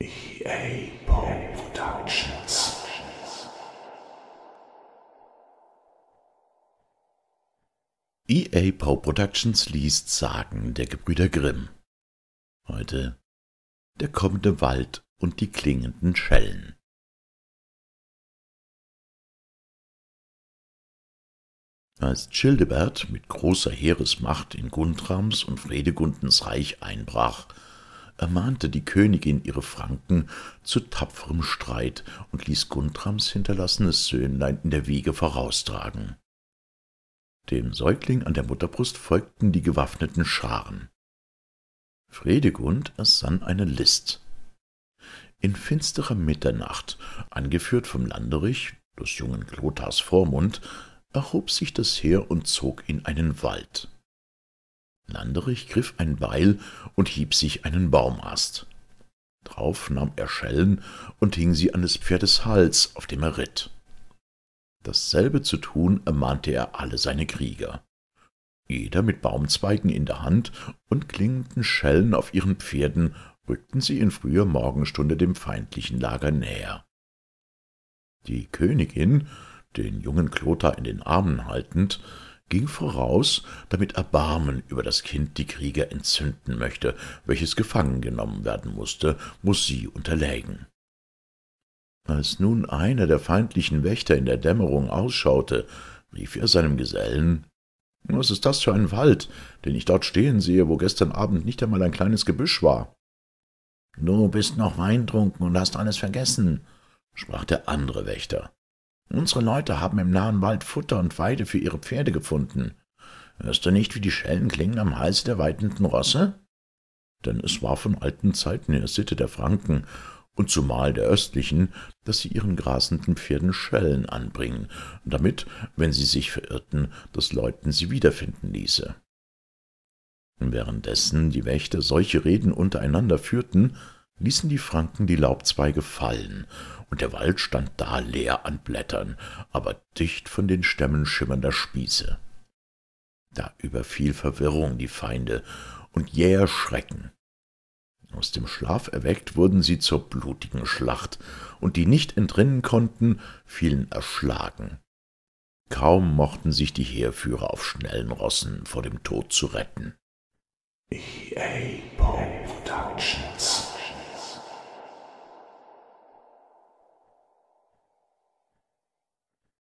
EA Productions. EA Poe Productions liest Sagen der Gebrüder Grimm. Heute der kommende Wald und die klingenden Schellen. Als Childebert mit großer Heeresmacht in Guntrams und Fredegundens Reich einbrach, ermahnte die Königin ihre Franken zu tapferem Streit und ließ Guntrams hinterlassenes Söhnlein in der Wiege voraustragen. Dem Säugling an der Mutterbrust folgten die gewaffneten Scharen. Fredegund ersann eine List. In finsterer Mitternacht, angeführt vom Landerich, des jungen Clothars Vormund, erhob sich das Heer und zog in einen Wald. Landerich griff ein Beil und hieb sich einen Baumast. Drauf nahm er Schellen und hing sie an des Pferdes Hals, auf dem er ritt. Dasselbe zu tun ermahnte er alle seine Krieger. Jeder mit Baumzweigen in der Hand und klingenden Schellen auf ihren Pferden rückten sie in früher Morgenstunde dem feindlichen Lager näher. Die Königin, den jungen Klotha in den Armen haltend, ging voraus, damit Erbarmen über das Kind die Krieger entzünden möchte, welches gefangen genommen werden mußte, muß sie unterlägen. Als nun einer der feindlichen Wächter in der Dämmerung ausschaute, rief er seinem Gesellen Was ist das für ein Wald, den ich dort stehen sehe, wo gestern Abend nicht einmal ein kleines Gebüsch war? Du bist noch weintrunken und hast alles vergessen, sprach der andere Wächter. Unsere Leute haben im nahen Wald Futter und Weide für ihre Pferde gefunden. Hörst du nicht, wie die Schellen klingen am Hals der weidenden Rosse? Denn es war von alten Zeiten her Sitte der Franken und zumal der östlichen, dass sie ihren grasenden Pferden Schellen anbringen, damit, wenn sie sich verirrten, das Leuten sie wiederfinden ließe. Währenddessen die Wächter solche Reden untereinander führten, ließen die Franken die Laubzweige fallen und der Wald stand da leer an Blättern, aber dicht von den Stämmen schimmernder Spieße. Da überfiel Verwirrung die Feinde und jäher Schrecken. Aus dem Schlaf erweckt wurden sie zur blutigen Schlacht, und die nicht entrinnen konnten, fielen erschlagen. Kaum mochten sich die Heerführer auf schnellen Rossen vor dem Tod zu retten. EA Productions